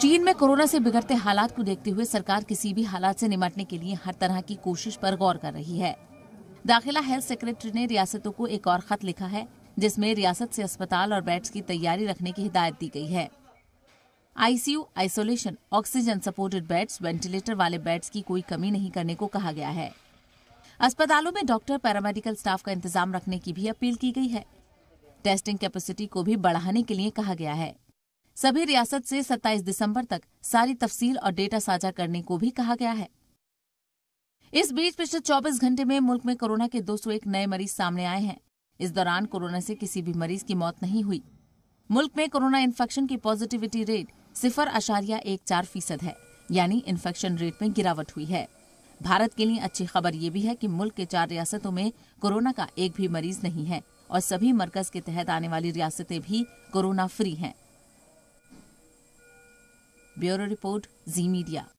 चीन में कोरोना से बिगड़ते हालात को देखते हुए सरकार किसी भी हालात से निपटने के लिए हर तरह की कोशिश पर गौर कर रही है दाखिला हेल्थ सेक्रेटरी ने रियासतों को एक और खत लिखा है जिसमें रियासत से अस्पताल और बेड्स की तैयारी रखने की हिदायत दी गई है ICU isolation oxygen supported beds ventilator वाले बेड्स की कोई कमी नहीं करने को कहा गया है अस्पतालों में डॉक्टर पैरामेडिकल स्टाफ का इंतजाम रखने की भी अपील की गई है टेस्टिंग कैपेसिटी को भी बढ़ाने के लिए कहा गया है सभी रियासत से 27 दिसंबर तक सारी तफसील और डेटा साझा करने को भी कहा गया है इस बीच पिछले 24 घंटे में मुल्क में कोरोना के 201 नए मरीज सामने आए हैं इस दौरान कोरोना से किसी भी मरीज की मौत नहीं हुई मुल्क में कोरोना इन्फेक्शन की पॉजिटिविटी रेट सिफर अशारिया एक चार फीसद है यानी इन्फेक्शन रेट में गिरावट हुई है भारत के लिए अच्छी खबर ये भी है कि मुल्क के चार रियासतों में कोरोना का एक भी मरीज नहीं है और सभी मरकज के तहत आने वाली रियासतें भी कोरोना फ्री हैं Bureau Report, Z Media.